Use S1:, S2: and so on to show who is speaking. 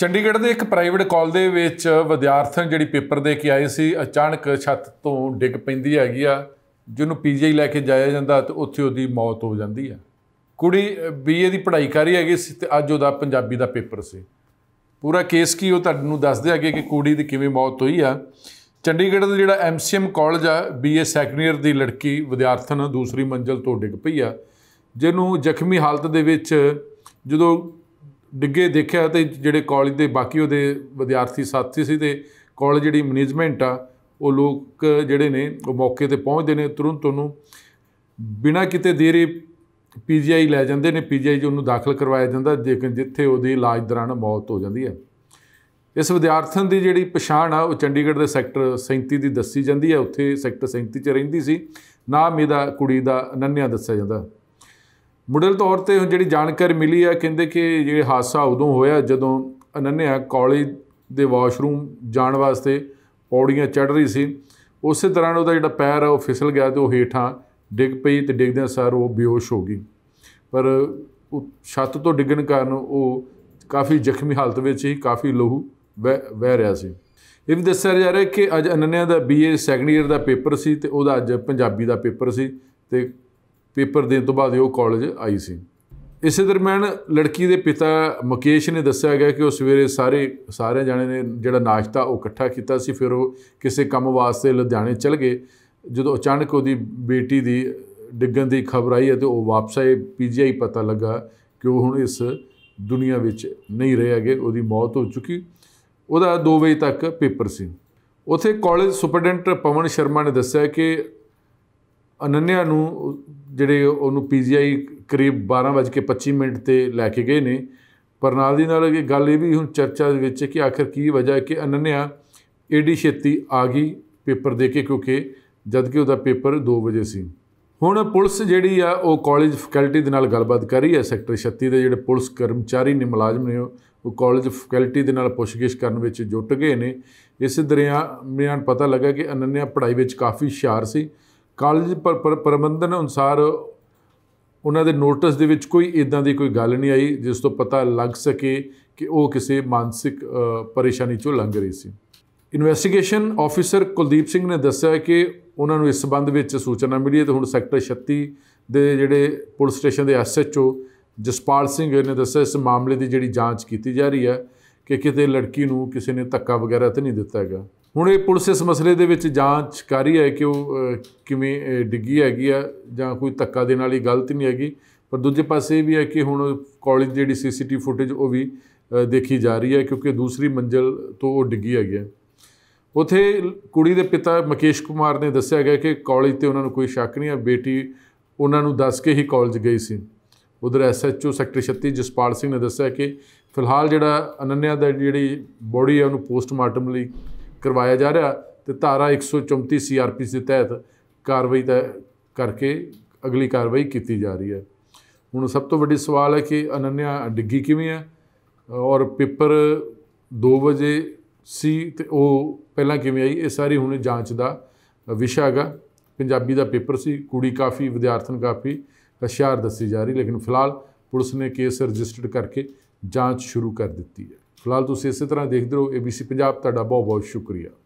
S1: ਚੰਡੀਗੜ੍ਹ ਦੇ ਇੱਕ ਪ੍ਰਾਈਵੇਟ ਕਾਲ ਦੇ ਵਿੱਚ ਵਿਦਿਆਰਥਣ ਜਿਹੜੀ ਪੇਪਰ ਦੇ ਕੇ ਆਏ ਸੀ ਅਚਾਨਕ ਛੱਤ ਤੋਂ ਡਿੱਗ ਪੈਂਦੀ ਹੈਗੀ ਆ ਜਿਹਨੂੰ ਪੀਜੀ ਲੈ ਕੇ ਜਾਇਆ ਜਾਂਦਾ ਤੇ ਉੱਥੇ ਉਹਦੀ ਮੌਤ ਹੋ ਜਾਂਦੀ ਆ ਕੁੜੀ ਬੀਏ ਦੀ ਪੜ੍ਹਾਈ ਕਰ ਰਹੀ ਹੈਗੀ ਸੀ ਤੇ ਅੱਜ ਉਹਦਾ ਪੰਜਾਬੀ ਦਾ ਪੇਪਰ ਸੀ ਪੂਰਾ ਕੇਸ ਕੀ ਉਹ ਤੁਹਾਨੂੰ ਦੱਸਦੇ ਆਗੇ ਕਿ ਕੁੜੀ ਦੀ ਕਿਵੇਂ ਮੌਤ ਹੋਈ ਆ ਚੰਡੀਗੜ੍ਹ ਦਾ ਜਿਹੜਾ ਐਮਸੀਐਮ ਕਾਲਜ ਆ ਬੀਏ ਸੈਕੰਡ ਇਅਰ ਦੀ ਲੜਕੀ ਵਿਦਿਆਰਥਣ ਦੂਸਰੀ ਮੰਜ਼ਲ ਤੋਂ ਡਿੱਗ ਪਈ ਆ ਜਿਹਨੂੰ ਜ਼ਖਮੀ ਹਾਲਤ ਦੇ ਵਿੱਚ ਜਦੋਂ ਡਿੱਗੇ ਦੇਖਿਆ ਤੇ ਜਿਹੜੇ ਕਾਲਜ ਦੇ ਬਾਕੀ ਉਹਦੇ ਵਿਦਿਆਰਥੀ ਸਾਥੀ ਸੀ ਤੇ ਕਾਲਜ ਜਿਹੜੀ ਮੈਨੇਜਮੈਂਟ ਆ ਉਹ ਲੋਕ ਜਿਹੜੇ ਨੇ ਉਹ ਮੌਕੇ ਤੇ ਪਹੁੰਚਦੇ ਨੇ ਤੁਰੰਤ ਉਹਨੂੰ ਬਿਨਾਂ ਕਿਤੇ ਦੇਰੀ ਪੀਜੀਆਈ ਲੈ ਜਾਂਦੇ ਨੇ ਪੀਜੀਆਈ 'ਚ ਉਹਨੂੰ ਦਾਖਲ ਕਰਵਾਇਆ ਜਾਂਦਾ ਜੇਕਰ ਜਿੱਥੇ ਉਹਦੀ ਇਲਾਜ ਦੌਰਾਨ ਮੌਤ ਹੋ ਜਾਂਦੀ ਹੈ ਇਸ ਵਿਦਿਆਰਥਣ ਦੀ ਜਿਹੜੀ ਪਛਾਣ ਆ ਉਹ ਚੰਡੀਗੜ੍ਹ ਦੇ ਸੈਕਟਰ 37 ਦੀ ਦੱਸੀ ਜਾਂਦੀ ਹੈ ਉੱਥੇ ਸੈਕਟਰ 37 'ਚ ਰਹਿੰਦੀ ਸੀ ਨਾਮ ਇਹਦਾ ਕੁੜੀ ਦਾ ਅਨੰਨਿਆ ਦੱਸਿਆ ਜਾਂਦਾ ਮੁੱਢਲ ਤੌਰ ਤੇ ਜਿਹੜੀ ਜਾਣਕਾਰੀ ਮਿਲੀ ਆ ਕਹਿੰਦੇ ਕਿ ਇਹ ਹਾਦਸਾ ਉਦੋਂ ਹੋਇਆ ਜਦੋਂ ਅਨੰਨਿਆ ਕਾਲਜ ਦੇ ਵਾਸ਼ਰੂਮ ਜਾਣ ਵਾਸਤੇ ਪੌੜੀਆਂ ਚੜ ਰਹੀ ਸੀ ਉਸੇ ਤਰ੍ਹਾਂ ਉਹਦਾ ਜਿਹੜਾ ਪੈਰ ਆ ਉਹ ਫਿਸਲ ਗਿਆ ਤੇ ਉਹ ਹੇਠਾਂ ਡਿੱਗ ਪਈ ਤੇ ਡਿੱਗਦਿਆਂ ਸਾਰ ਉਹ ਬੇਹੋਸ਼ ਹੋ ਗਈ ਪਰ ਛੱਤ ਤੋਂ ਡਿੱਗਣ ਕਾਰਨ ਉਹ ਕਾਫੀ ਜ਼ਖਮੀ ਹਾਲਤ ਵਿੱਚ ਹੀ ਕਾਫੀ ਲਹੂ ਵਹਿ ਰਿਹਾ ਸੀ ਇਹ ਵੀ ਦੱਸਿਆ ਜਾ ਰਿਹਾ ਕਿ ਅੱਜ ਅਨੰਨਿਆ ਦਾ ਬੀਏ ਸੈਕੰਡ ਈਅਰ ਦਾ ਪੇਪਰ ਸੀ ਤੇ ਉਹਦਾ ਅੱਜ ਪੰਜਾਬੀ ਦਾ ਪੇਪਰ ਸੀ ਤੇ ਪੇਪਰ ਦੇਣ ਤੋਂ ਬਾਅਦ ਉਹ ਕਾਲਜ ਆਈ ਸੀ ਇਸੇ ਦਰਮਿਆਨ ਲੜਕੀ ਦੇ ਪਿਤਾ ਮੁਕੇਸ਼ ਨੇ ਦੱਸਿਆ ਗਿਆ ਕਿ ਉਹ ਸਵੇਰੇ ਸਾਰੇ ਸਾਰੇ ਜਾਣੇ ਨੇ ਜਿਹੜਾ ਨਾਸ਼ਤਾ ਉਹ ਇਕੱਠਾ ਕੀਤਾ ਸੀ ਫਿਰ ਉਹ ਕਿਸੇ ਕੰਮ ਵਾਸਤੇ ਲੁਧਿਆਣੇ ਚਲ ਗਏ ਜਦੋਂ ਅਚਾਨਕ ਉਹਦੀ ਬੇਟੀ ਦੀ ਡਿੱਗਣ ਦੀ ਖਬਰ ਆਈ ਤੇ ਉਹ ਵਾਪਸ ਆਏ ਪੀਜੀਆਈ ਪਤਾ ਲੱਗਾ ਕਿ ਉਹ ਹੁਣ ਇਸ ਦੁਨੀਆ ਵਿੱਚ ਨਹੀਂ ਰਹੇਗੇ ਉਹਦੀ ਮੌਤ ਹੋ ਚੁੱਕੀ ਉਹਦਾ 2 ਵਜੇ ਤੱਕ ਪੇਪਰ ਸੀ ਉਥੇ ਕਾਲਜ ਸੁਪਰਡੈਂਟ ਪਵਨ ਸ਼ਰਮਾ ਨੇ ਦੱਸਿਆ ਕਿ ਅਨੰਨਿਆ ਨੂੰ ਜਿਹੜੇ ਉਹਨੂੰ ਪੀਜੀਆਈ ਕਰੀਬ 12:25 ਮਿੰਟ ਤੇ ਲੈ ਕੇ ਗਏ ਨੇ ਪਰ ਨਾਲ ਦੀ ਨਾਲ ਇਹ ਗੱਲ ਇਹ ਵੀ ਹੁਣ ਚਰਚਾ ਦੇ ਵਿੱਚ ਹੈ ਕਿ ਆਖਰ ਕੀ ਵਜ੍ਹਾ ਹੈ ਕਿ ਅਨੰਨਿਆ ਏਡੀ ਛੇਤੀ ਆ ਗਈ ਪੇਪਰ ਦੇ ਕੇ ਕਿਉਂਕਿ ਜਦ ਕਿ ਉਹਦਾ ਪੇਪਰ 2 ਵਜੇ ਸੀ ਹੁਣ ਪੁਲਿਸ ਜਿਹੜੀ ਆ ਉਹ ਕਾਲਜ ਫੈਕਲਟੀ ਦੇ ਨਾਲ ਗੱਲਬਾਤ ਕਰ ਰਹੀ ਹੈ ਸੈਕਟਰ 36 ਦੇ ਜਿਹੜੇ ਪੁਲਿਸ ਕਰਮਚਾਰੀ ਨੇ ਮੁਲਾਜ਼ਮ ਨੇ ਉਹ ਕਾਲਜ ਫੈਕਲਟੀ ਦੇ ਨਾਲ ਪੁੱਛਗਿੱਛ ਕਰਨ ਵਿੱਚ ਜੁਟ ਗਏ ਨੇ ਇਸ ਦਰਿਆ ਮੈਨੂੰ ਪਤਾ ਲੱਗਾ ਕਿ ਅਨੰਨਿਆ ਪੜ੍ਹਾਈ ਵਿੱਚ ਕਾਫੀ ਹੁਸ਼ਿਆਰ ਸੀ ਕਾਲਜ ਪ੍ਰਬੰਧਨ ਅਨੁਸਾਰ ਉਹਨਾਂ ਦੇ ਨੋਟਿਸ ਦੇ ਵਿੱਚ ਕੋਈ ਇਦਾਂ ਦੀ ਕੋਈ ਗੱਲ ਨਹੀਂ ਆਈ ਜਿਸ ਤੋਂ ਪਤਾ ਲੱਗ ਸਕੇ ਕਿ ਉਹ ਕਿਸੇ ਮਾਨਸਿਕ ਪਰੇਸ਼ਾਨੀ ਚੋਂ ਲੰਘ ਰਹੀ ਸੀ ਇਨਵੈਸਟੀਗੇਸ਼ਨ ਆਫੀਸਰ ਕੁਲਦੀਪ ਸਿੰਘ ਨੇ ਦੱਸਿਆ ਕਿ ਉਹਨਾਂ ਨੂੰ ਇਸ ਸੰਬੰਧ ਵਿੱਚ ਸੂਚਨਾ ਮਿਲੀ ਤੇ ਹੁਣ ਸੈਕਟਰ 36 ਦੇ ਜਿਹੜੇ ਪੁਲਿਸ ਸਟੇਸ਼ਨ ਦੇ ਐਸਐਚਓ ਜਸਪਾਲ ਸਿੰਘ ਨੇ ਦੱਸਿਆ ਇਸ ਮਾਮਲੇ ਦੀ ਜਿਹੜੀ ਜਾਂਚ ਕੀਤੀ ਜਾ ਰਹੀ ਹੈ ਕਿ ਕਿਤੇ ਲੜਕੀ ਨੂੰ ਕਿਸੇ ਨੇ ਧੱਕਾ ਵਗੈਰਾ ਤੇ ਨਹੀਂ ਦਿੱਤਾ ਹੈਗਾ ਹੁਣ ਇਹ ਪੁਲਿਸ ਇਸ ਮਸਲੇ ਦੇ ਵਿੱਚ ਜਾਂਚ ਕਰ ਰਹੀ ਹੈ ਕਿ ਉਹ ਕਿਵੇਂ ਡਿੱਗੀ ਹੈਗੀ ਆ ਜਾਂ ਕੋਈ ਧੱਕਾ ਦੇਣ ਵਾਲੀ ਗਲਤ ਨਹੀਂ ਹੈਗੀ ਪਰ ਦੂਜੇ ਪਾਸੇ ਇਹ ਵੀ ਹੈ ਕਿ ਹੁਣ ਕਾਲਜ ਜਿਹੜੀ ਸੀਸੀਟੀਵੀ ਫੁਟੇਜ ਉਹ ਵੀ ਦੇਖੀ ਜਾ ਰਹੀ ਹੈ ਕਿਉਂਕਿ ਦੂਸਰੀ ਮੰਜ਼ਲ ਤੋਂ ਉਹ ਡਿੱਗੀ ਹੈਗੀ ਆ ਉਥੇ ਕੁੜੀ ਦੇ ਪਿਤਾ ਮਕੇਸ਼ ਕੁਮਾਰ ਨੇ ਦੱਸਿਆ ਗਿਆ ਕਿ ਕਾਲਜ ਤੇ ਉਹਨਾਂ ਨੂੰ ਕੋਈ ਸ਼ੱਕ ਨਹੀਂ ਆ ਬੇਟੀ ਉਹਨਾਂ ਨੂੰ ਦੱਸ ਕੇ ਹੀ ਕਾਲਜ ਗਈ ਸੀ ਉਧਰ ਐਸਐਚਓ ਸੈਕਟਰ 36 ਜਸਪਾਲ ਸਿੰਘ ਨੇ ਦੱਸਿਆ ਕਿ ਫਿਲਹਾਲ ਜਿਹੜਾ ਅਨੰਨਿਆ ਦਾ ਜਿਹੜੀ ਬੋਡੀ ਹੈ ਉਹਨੂੰ ਪੋਸਟਮਾਰਟਮ ਲਈ ਕਰਵਾਇਆ ਜਾ ਰਿਹਾ ਤੇ ਧਾਰਾ 134 ਸੀਆਰਪੀਸੀ ਦੇ ਤਹਿਤ ਕਾਰਵਾਈ ਦਾ ਕਰਕੇ ਅਗਲੀ ਕਾਰਵਾਈ ਕੀਤੀ ਜਾ ਰਹੀ ਹੈ ਹੁਣ ਸਭ ਤੋਂ ਵੱਡੀ ਸਵਾਲ ਹੈ ਕਿ ਅਨੰਨਿਆ ਡਿੱਗੀ ਕਿਵੇਂ ਹੈ ਔਰ ਪੇਪਰ 2 ਵਜੇ ਸੀ ਤੇ ਉਹ ਪਹਿਲਾਂ ਕਿਵੇਂ ਆਈ ਇਹ ਸਾਰੀ ਹੁਣ ਜਾਂਚ ਦਾ ਵਿਸ਼ਾ ਹੈਗਾ ਪੰਜਾਬੀ ਦਾ ਪੇਪਰ ਸੀ ਕੁੜੀ ਕਾਫੀ ਵਿਦਿਆਰਥਣ ਕਾਫੀ ਹੁਸ਼ਿਆਰ ਦੱਸੀ ਜਾ ਰਹੀ ਲੇਕਿਨ ਫਿਲਹਾਲ ਪੁਲਿਸ ਨੇ ਕੇਸ ਰਜਿਸਟਰਡ ਕਰਕੇ ਜਾਂਚ ਸ਼ੁਰੂ ਕਰ ਦਿੱਤੀ ਹੈ ਫਿਲਹਾਲ ਤੁਸੀਂ ਇਸੇ ਤਰ੍ਹਾਂ ਦੇਖਦੇ ਰਹੋ ABC ਪੰਜਾਬ ਤੁਹਾਡਾ ਬਹੁਤ ਬਹੁਤ ਸ਼ੁਕਰੀਆ